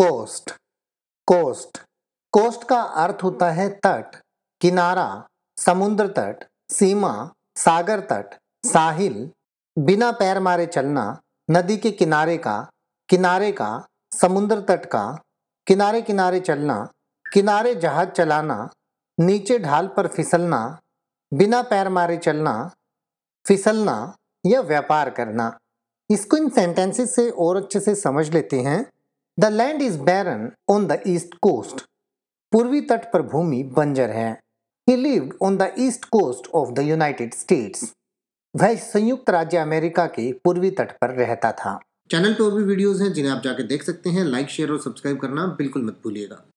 coast coast coast का अर्थ होता है तट किनारा समुद्र तट सीमा सागर तट साहिल बिना पैर मारे चलना नदी के किनारे का किनारे का समुद्र तट का किनारे किनारे चलना किनारे जहाज चलाना नीचे ढाल पर फिसलना बिना पैर मारे चलना फिसलना या व्यापार करना इसको इन सेंटेंसेस से और अच्छे से समझ लेते हैं the land is barren on the east coast पूर्वी तट पर भूमि बंजर है ही live on the east coast of the United States वह संयुक्त राज्य अमेरिका के पूर्वी तट पर रहता था चैनल पर भी वीडियोस हैं जिन्हें आप जाके देख सकते हैं लाइक शेयर और सब्सक्राइब करना बिल्कुल मत भूलिएगा